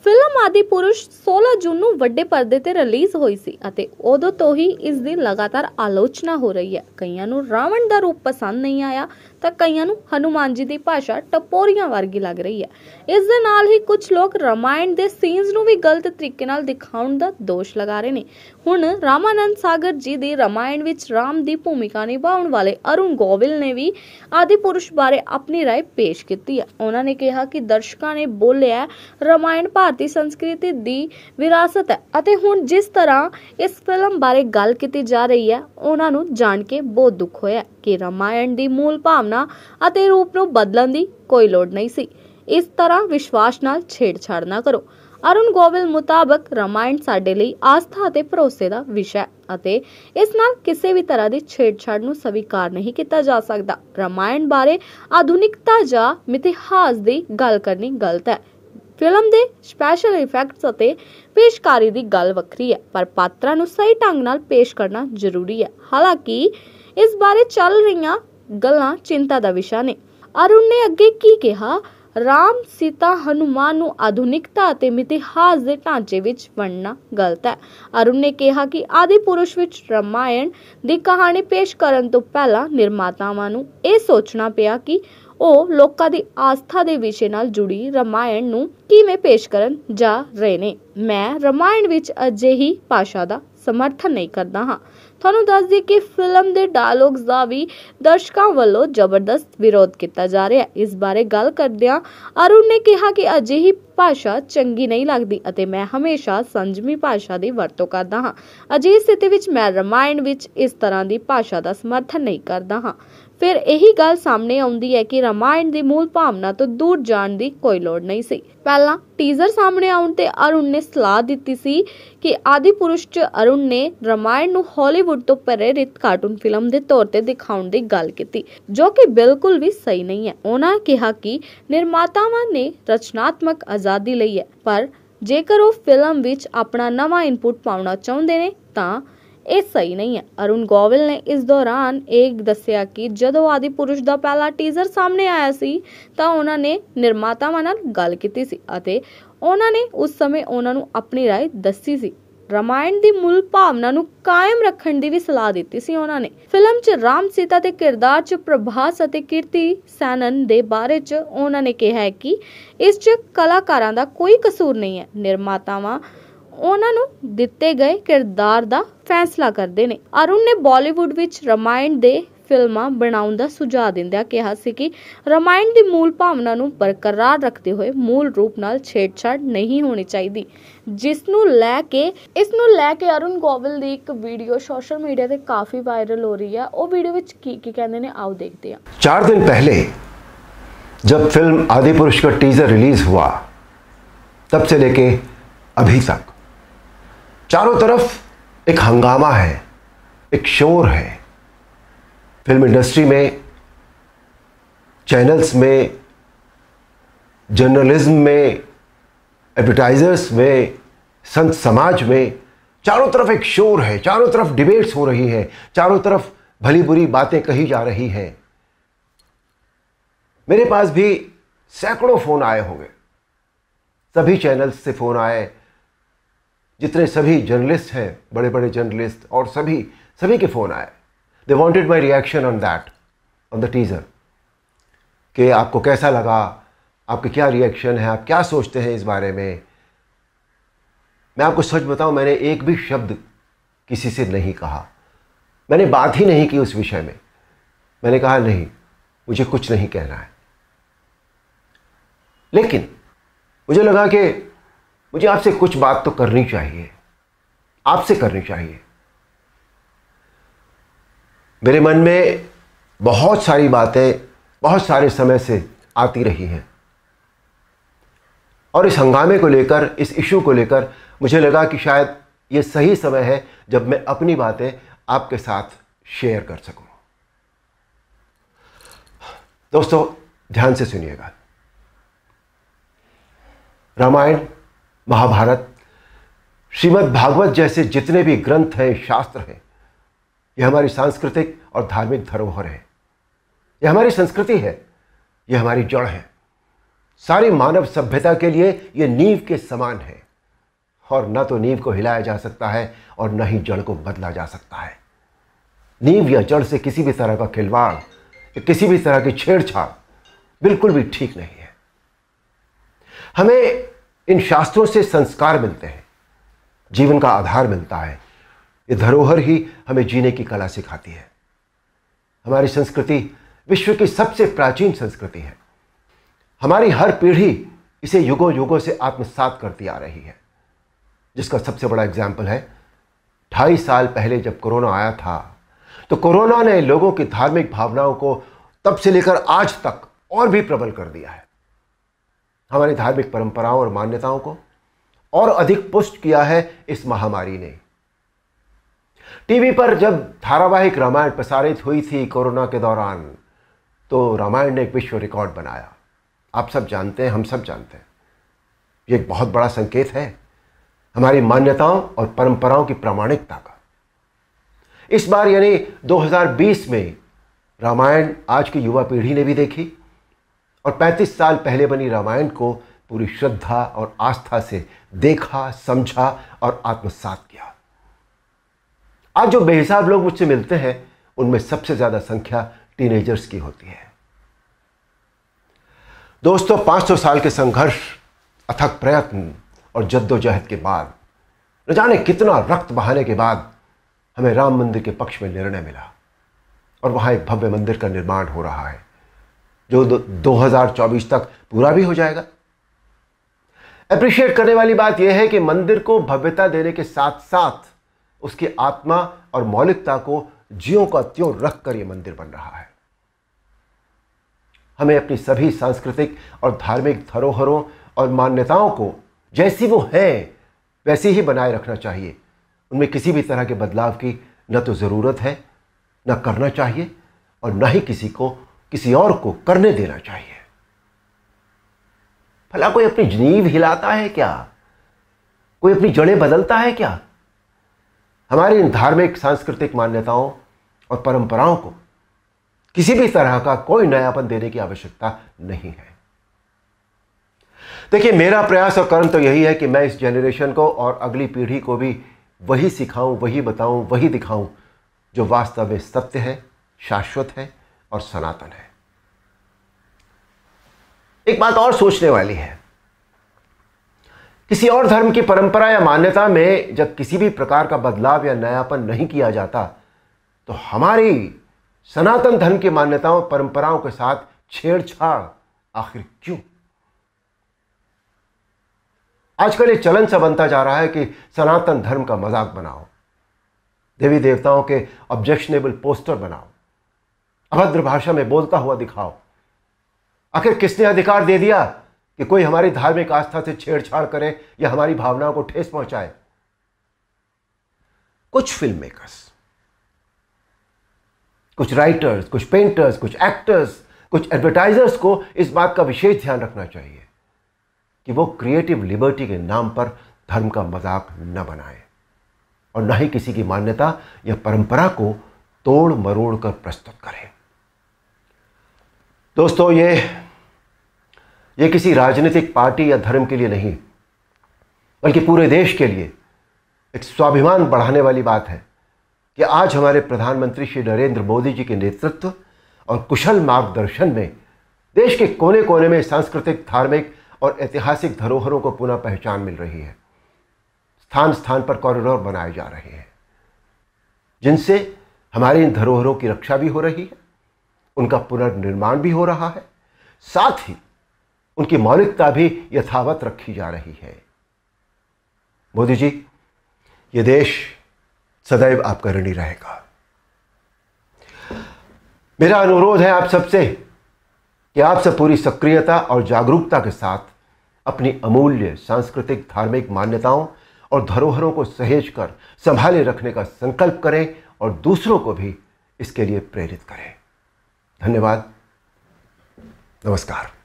Fill ਆਦੀ ਪੁਰਸ਼ 16 ਜੂਨ ਨੂੰ ਵੱਡੇ ਪਰਦੇ ਤੇ ਰਿਲੀਜ਼ ਹੋਈ ਸੀ ਅਤੇ ਉਦੋਂ ਤੋਂ ਹੀ ਇਸ ਦੀ ਲਗਾਤਾਰ ਆਲੋਚਨਾ ਹੋ ਰਹੀ ਹੈ ਕਈਆਂ ਨੂੰ ਰਾਵਣ ਦਾ ਰੂਪ ਪਸੰਦ ਨਹੀਂ ਆਇਆ ਤਾਂ ਕਈਆਂ ਨੂੰ ਹਨੂਮਾਨ ਜੀ ਦੀ ਭਾਸ਼ਾ ਟਪੋਰੀਆਂ ਵਰਗੀ ਲੱਗ ਰਹੀ ਹੈ ਇਸ ਦੇ ਨਾਲ ਹੀ ਕੁਝ ਲੋਕ ਰਮਾਇਣ ਦੇ ਸੀਨਸ ਨੂੰ ਵੀ ਗਲਤ ਤਰੀਕੇ ਨਾਲ ਦਿਖਾਉਣ ਦਾ ਦੋਸ਼ ਲਗਾ ਰਹੇ ਨੇ ਹੁਣ ਰਾਮਾਨੰਦ ਸਾਗਰ ਜੀ ਦੀ ਰਮਾਇਣ ਵਿੱਚ ਰਾਮ ਦੀ ਭੂਮਿਕਾ ਨਿਭਾਉਣ ਵਾਲੇ ਅਰੁਣ ਗੋਵਿਲ ਨੇ ਵੀ ਆਦੀ ਪੁਰਸ਼ ਬਾਰੇ ਆਪਣੀ رائے ਪੇਸ਼ ਕੀਤੀ ਹੈ ਉਹਨਾਂ ਨੇ ਕਿਹਾ ਕਿ ਦਰਸ਼ਕਾਂ ਨੇ ਬੋਲਿਆ ਰਮਾਇਣ ਭਾਰਤੀ ਸੰਸਕ੍ਰਿਤੀ ਦੀ ਵਿਰਾਸਤ ਹੈ ਅਤੇ ਹੁਣ ਜਿਸ ਤਰ੍ਹਾਂ ਇਸ ਫਿਲਮ ਬਾਰੇ ਗੱਲ ਕੀਤੀ ਜਾ ਰਹੀ ਹੈ ਉਹਨਾਂ ਨੂੰ ਜਾਣ ਕੇ ਬਹੁਤ ਦੁੱਖ ਹੋਇਆ ਕਿ ਰਮਾਇਣ ਦੀ ਮੂਲ ਭਾਵਨਾ ਅਤੇ ਰੂਪ ਨੂੰ ਬਦਲਣ ਦੀ ਕੋਈ ਲੋੜ ਨਹੀਂ ਸੀ ਇਸ ਤਰ੍ਹਾਂ ਵਿਸ਼ਵਾਸ ਨਾਲ ਛੇੜਛਾੜ ਨਾ ਕਰੋ ਅਰੁਣ ਗੋਵਿਲ ਮੁਤਾਬਕ ਰਮਾਇਣ ਸਾਡੇ ਲਈ ਆਸਥਾ ਅਤੇ ਭਰੋਸੇ ਦਾ ਵਿਸ਼ਾ ਹੈ ਅਤੇ ਇਸ ਨਾਲ ਕਿਸੇ ਵੀ ਤਰ੍ਹਾਂ ਦੀ ਛੇੜਛਾੜ ਨੂੰ ਸਵੀਕਾਰ ਨਹੀਂ ਕੀਤਾ ਜਾ ਸਕਦਾ ਰਮਾਇਣ ਬਾਰੇ ਆਧੁਨਿਕਤਾ ਜਾਂ ਮਿਥਿਹਾਸ ਦੀ ਗੱਲ ਕਰਨੀ ਗਲਤ ਹੈ ਫਿਲਮ ਦੇ ਸਪੈਸ਼ਲ ਇਫੈਕਟਸ ਅਤੇ ਪੇਸ਼ਕਾਰੀ ਦੀ ਗੱਲ ਵੱਖਰੀ ਹੈ ਪਰ ਪਾਤਰਾਂ ਨੂੰ ਸਹੀ ਢੰਗ ਨਾਲ ਪੇਸ਼ ਕਰਨਾ ਜ਼ਰੂਰੀ ਹੈ ਹਾਲਾਂਕਿ ਇਸ ਬਾਰੇ ਚੱਲ ਰਹੀਆਂ ਗੱਲਾਂ ਚਿੰਤਾ ਦਾ ਵਿਸ਼ਾ ਨੇ ਅਰੁਣ ਨੇ ਅੱਗੇ ਕੀ ਕਿਹਾ ਰਾਮ ਸੀਤਾ ਹਨੂਮਾਨ ਨੂੰ ਆਧੁਨਿਕਤਾ ਅਤੇ ਮਿਥਿਹਾਸ ਦੇ ਢਾਂਚੇ ਵਿੱਚ ਵੰਡਣਾ ਗਲਤ ਹੈ ਅਰੁਣ ਨੇ ਕਿਹਾ ਕਿ ਆਦਿ ਪੁਰਸ਼ ਵਿੱਚ ਰਮਾਇਣ ਦੀ ਕਹਾਣੀ ਪੇਸ਼ ਕਰਨ ਤੋਂ ਪਹਿਲਾਂ ਨਿਰਮਾਤਾਵਾਂ ਨੂੰ ਇਹ ਸੋਚਣਾ ਪਿਆ ਕਿ ਉਹ ਲੋਕਾਂ ਦੀ ਆਸਥਾ ਦੇ ਵਿਸ਼ੇ ਨਾਲ ਜੁੜੀ ਰਮਾਇਣ ਨੂੰ ਕਿਵੇਂ ਪੇਸ਼ ਕਰਨ ਜਾ ਰਹੇ ਨੇ ਮੈਂ ਰਮਾਇਣ ਵਿੱਚ ਅਜੇ ਹੀ ਭਾਸ਼ਾ ਦਾ ਸਮਰਥਨ ਨਹੀਂ ਕਰਦਾ ਹਾਂ ਤੁਹਾਨੂੰ ਦੱਸ ਦਈਏ ਕਿ ਫਿਲਮ ਦੇ ਡਾਇਲੌਗਸ ਦਾ ਵੀ ਦਰਸ਼ਕਾਂ ਵੱਲੋਂ ਜ਼ਬਰਦਸਤ ਵਿਰੋਧ ਕੀਤਾ ਜਾ ਰਿਹਾ ਹੈ ਇਸ ਬਾਰੇ ਗੱਲ ਕਰਦਿਆਂ ਅਰੁਣ ਨੇ ਕਿਹਾ ਕਿ ਅਜੇ ਹੀ ਭਾਸ਼ਾ ਚੰਗੀ ਨਹੀਂ ਲੱਗਦੀ ਅਤੇ ਮੈਂ ਹਮੇਸ਼ਾ ਸੰਜਮੀ ਭਾਸ਼ਾ ਦੀ ਵਰਤੋਂ ਕਰਦਾ ਹਾਂ ਅਜੇ ਸਥਿਤੀ ਵਿੱਚ ਮੈਂ ਰਮਾਇਣ ਵਿੱਚ ਇਸ ਤਰ੍ਹਾਂ ਦੀ ਭਾਸ਼ਾ ਦਾ ਸਮਰਥਨ ਨਹੀਂ ਕਰਦਾ ਹਾਂ ਫਿਰ ਇਹੀ ਗੱਲ ਸਾਹਮਣੇ ਆਉਂਦੀ ਹੈ ਕਿ ਰਮਾਇਣ ਦੀ ਮੂਲ ਭਾਵਨਾ ਤੋਂ ਦੂਰ ਜਾਣ ਦੀ ਕੋਈ ਲੋੜ ਨਹੀਂ ਸੀ ਪਹਿਲਾਂ ਟੀਜ਼ਰ ਸਾਹਮਣੇ ਆਉਣ ਤੇ ਅਰੁਣ ਨੇ ਸਲਾਹ ਦਿੱਤੀ ਸੀ ਕਿ ਆਦੀ ਪੁਰਸ਼ ਚ ਅਰੁਣ ਨੇ ਰਮਾਇਣ ਨੂੰ ਹਾਲੀਵੁੱਡ ਤੋਂ ਪ੍ਰੇਰਿਤ ਕਾਰਟੂਨ ਫਿਲਮ ਦੇ ਤੌਰ ਤੇ ਦਿਖਾਉਣ ਦੀ ਗੱਲ ਕੀਤੀ ਜੋ ਕਿ ਬਿਲਕੁਲ ਵੀ ਸਹੀ ਨਹੀਂ ਹੈ ਉਹਨਾਂ ਕਿਹਾ ਕਿ ਨਿਰਮਾਤਾਵਾਂ ਨੇ ਰਚਨਾਤਮਕ ਆਜ਼ਾਦੀ ਲਈ ਹੈ ਪਰ ਜੇਕਰ ਉਹ ਫਿਲਮ ਵਿੱਚ ਆਪਣਾ ਨਵਾਂ ਇਨਪੁਟ ਪਾਉਣਾ ਚਾਹੁੰਦੇ ਨੇ ਤਾਂ ਇਹ ਸਹੀ ਨਹੀਂ ਹੈ ਅਰੁਣ ਗੋਵਲ ਨੇ ਇਸ ਦੌਰਾਨ ਇਹ ਦੱਸਿਆ ਕਿ ਜਦੋਂ ਆਦੀ ਪੁਰਸ਼ ਦਾ ਪਹਿਲਾ ਟੀਜ਼ਰ ਸਾਹਮਣੇ ਆਇਆ ਸੀ ਤਾਂ ਉਹਨਾਂ ਨੇ ਨਿਰਮਾਤਾਵਾਂ ਨਾਲ ਗੱਲ ਕੀਤੀ ਸੀ ਅਤੇ ਉਹਨਾਂ ਨੇ ਉਸ ਸਮੇਂ ਉਹਨਾਂ ਨੂੰ ਆਪਣੀ رائے ਦੱਸੀ ਸੀ ਰਮਾਇਣ ਦੀ ਮੂਲ ਭਾਵਨਾ ਨੂੰ ਕਾਇਮ ਰੱਖਣ ਦੀ ਵੀ ਸਲਾਹ ਦਿੱਤੀ ਸੀ ਉਹਨਾਂ ਨੇ ਫਿਲਮ 'ਚ ਰਾਮ ਸੀਤਾ ਦੇ ਕਿਰਦਾਰ 'ਚ ਪ੍ਰਭਾਸ ਅਤੇ ਕੀਰਤੀ ਸੈਨਨ ਦੇ ਬਾਰੇ 'ਚ ਉਹਨਾਂ ਨੇ ਕਿਹਾ ਹੈ ਕਿ ਇਸ 'ਚ ਕਲਾਕਾਰਾਂ ਦਾ ਕੋਈ ਕਸੂਰ ਨਹੀਂ ਹੈ ਨਿਰਮਾਤਾਵਾਂ ਉਹਨਾਂ ਨੂੰ ਦਿੱਤੇ ਗਏ ਕਿਰਦਾਰ ਦਾ ਫੈਸਲਾ ਕਰਦੇ ਨੇ ਅਰੁਣ ਨੇ ਬਾਲੀਵੁੱਡ ਵਿੱਚ ਰਮਾਇਣ ਦੇ ਫਿਲਮਾਂ ਬਣਾਉਣ ਦਾ ਸੁਝਾਅ ਦਿੰਦਿਆਂ ਕਿਹਾ ਸੀ ਕਿ ਰਮਾਇਣ ਦੀ ਮੂਲ ਭਾਵਨਾ ਨੂੰ ਬਰਕਰਾਰ ਰੱਖਦੇ ਹੋਏ ਮੂਲ ਰੂਪ ਨਾਲ ਛੇੜਛਾੜ ਨਹੀਂ ਹੋਣੀ ਚਾਹੀਦੀ ਜਿਸ ਨੂੰ ਲੈ ਕੇ ਇਸ ਨੂੰ ਲੈ ਕੇ ਅਰੁਣ ਗੋਵਲ ਦੀ ਇੱਕ ਵੀਡੀਓ ਸੋਸ਼ਲ ਮੀਡੀਆ ਤੇ ਕਾਫੀ ਵਾਇਰਲ ਹੋ ਰਹੀ ਹੈ ਉਹ ਵੀਡੀਓ ਵਿੱਚ ਕੀ ਕੀ ਕਹਿੰਦੇ ਨੇ ਆਓ ਦੇਖਦੇ ਹਾਂ 4 ਦਿਨ ਪਹਿਲੇ ਜਦ ਫਿਲਮ ਆਦੀਪੁਰਸ਼ ਦਾ ਟੀਜ਼ਰ ਰਿਲੀਜ਼ ਹੋਇਆ ਤਬ ਸੇ ਲੈ ਕੇ ਅਭੀ ਤੱਕ चारों तरफ एक हंगामा है एक शोर है फिल्म इंडस्ट्री में चैनल्स में जर्नलिज्म में एडवर्टाइजर्स में संत समाज में चारों तरफ एक शोर है चारों तरफ डिबेट्स हो रही है चारों तरफ भली बुरी बातें कही जा रही हैं मेरे पास भी सैकड़ों फ़ोन आए होंगे सभी चैनल्स से फ़ोन आए जितने सभी जर्नलिस्ट हैं बड़े बड़े जर्नलिस्ट और सभी सभी के फ़ोन आए they wanted my reaction on that on the teaser कि आपको कैसा लगा आपके क्या रिएक्शन है आप क्या सोचते हैं इस बारे में मैं आपको सच बताऊं मैंने एक भी शब्द किसी से नहीं कहा मैंने बात ही नहीं की उस विषय में मैंने कहा नहीं मुझे कुछ नहीं कहना है लेकिन मुझे लगा कि मुझे आपसे कुछ बात तो करनी चाहिए आपसे करनी चाहिए मेरे मन में बहुत सारी बातें बहुत सारे समय से आती रही हैं और इस हंगामे को लेकर इस इशू को लेकर मुझे लगा कि शायद ये सही समय है जब मैं अपनी बातें आपके साथ शेयर कर सकूं दोस्तों ध्यान से सुनिएगा रामायण महाभारत श्रीमद् भागवत जैसे जितने भी ग्रंथ हैं शास्त्र हैं यह हमारी सांस्कृतिक और धार्मिक धरोहर है यह हमारी संस्कृति है यह हमारी जड़ है सारी मानव सभ्यता के लिए यह नींव के समान है और न तो नींव को हिलाया जा सकता है और न ही जड़ को बदला जा सकता है नींव या जड़ से किसी भी तरह का खिलवाड़ किसी भी तरह की छेड़छाड़ बिल्कुल भी ठीक नहीं है हमें इन शास्त्रों से संस्कार मिलते हैं जीवन का आधार मिलता है ये धरोहर ही हमें जीने की कला सिखाती है हमारी संस्कृति विश्व की सबसे प्राचीन संस्कृति है हमारी हर पीढ़ी इसे युगों युगों से आत्मसात करती आ रही है जिसका सबसे बड़ा एग्जाम्पल है ढाई साल पहले जब कोरोना आया था तो कोरोना ने लोगों की धार्मिक भावनाओं को तब से लेकर आज तक और भी प्रबल कर दिया है हमारी धार्मिक परंपराओं और मान्यताओं को और अधिक पुष्ट किया है इस महामारी ने टीवी पर जब धारावाहिक रामायण प्रसारित हुई थी कोरोना के दौरान तो रामायण ने एक विश्व रिकॉर्ड बनाया आप सब जानते हैं हम सब जानते हैं ये एक बहुत बड़ा संकेत है हमारी मान्यताओं और परंपराओं की प्रामाणिकता का इस बार यानी 2020 में रामायण आज की युवा पीढ़ी ने भी देखी और 35 साल पहले बनी रामायण को पूरी श्रद्धा और आस्था से देखा समझा और आत्मसात किया आज जो बेहिसाब लोग मुझसे मिलते हैं उनमें सबसे ज़्यादा संख्या टीनेजर्स की होती है दोस्तों 500 साल के संघर्ष अथक प्रयत्न और जद्दोजहद के बाद न जाने कितना रक्त बहाने के बाद हमें राम मंदिर के पक्ष में निर्णय मिला और वहां एक भव्य मंदिर का निर्माण हो रहा है जो 2024 तक पूरा भी हो जाएगा अप्रिशिएट करने वाली बात यह है कि मंदिर को भव्यता देने के साथ साथ उसकी आत्मा और मौलिकता को ज्यों का त्यों रखकर यह मंदिर बन रहा है हमें अपनी सभी सांस्कृतिक और धार्मिक धरोहरों और मान्यताओं को जैसी वो हैं वैसी ही बनाए रखना चाहिए उनमें किसी भी तरह के बदलाव की न तो ज़रूरत है न करना चाहिए और न ही किसी को किसी और को करने देना चाहिए भला कोई अपनी जनीव हिलाता है क्या कोई अपनी जड़ें बदलता है क्या हमारी इन धार्मिक सांस्कृतिक मान्यताओं और परंपराओं को किसी भी तरह का कोई नयापन देने की आवश्यकता नहीं है देखिए मेरा प्रयास और कर्म तो यही है कि मैं इस जनरेशन को और अगली पीढ़ी को भी वही सिखाऊं वही बताऊं वही दिखाऊं जो वास्तव में सत्य है शाश्वत है और सनातन है एक बात और सोचने वाली है किसी और धर्म की परंपरा या मान्यता में जब किसी भी प्रकार का बदलाव या नयापन नहीं किया जाता तो हमारी सनातन धर्म की मान्यताओं परंपराओं के साथ छेड़छाड़ आखिर क्यों आजकल ये चलन सा बनता जा रहा है कि सनातन धर्म का मजाक बनाओ देवी देवताओं के ऑब्जेक्शनेबल पोस्टर बनाओ अभद्र भाषा में बोलता हुआ दिखाओ आखिर किसने अधिकार दे दिया कि कोई हमारी धार्मिक आस्था से छेड़छाड़ करे या हमारी भावनाओं को ठेस पहुंचाए कुछ फिल्म मेकर्स कुछ राइटर्स कुछ पेंटर्स कुछ एक्टर्स कुछ एडवर्टाइजर्स को इस बात का विशेष ध्यान रखना चाहिए कि वो क्रिएटिव लिबर्टी के नाम पर धर्म का मजाक न बनाए और न ही किसी की मान्यता या परंपरा को तोड़ मरोड़ कर प्रस्तुत करें दोस्तों ये ये किसी राजनीतिक पार्टी या धर्म के लिए नहीं बल्कि पूरे देश के लिए एक स्वाभिमान बढ़ाने वाली बात है कि आज हमारे प्रधानमंत्री श्री नरेंद्र मोदी जी के नेतृत्व और कुशल मार्गदर्शन में देश के कोने कोने में सांस्कृतिक धार्मिक और ऐतिहासिक धरोहरों को पुनः पहचान मिल रही है स्थान स्थान पर कॉरिडोर बनाए जा रहे हैं जिनसे हमारे इन धरोहरों की रक्षा भी हो रही है उनका पुनर्निर्माण भी हो रहा है साथ ही उनकी मौलिकता भी यथावत रखी जा रही है मोदी जी ये देश सदैव आपका ऋणी रहेगा मेरा अनुरोध है आप सबसे कि आप सब पूरी सक्रियता और जागरूकता के साथ अपनी अमूल्य सांस्कृतिक धार्मिक मान्यताओं और धरोहरों को सहेज कर संभाले रखने का संकल्प करें और दूसरों को भी इसके लिए प्रेरित करें धन्यवाद नमस्कार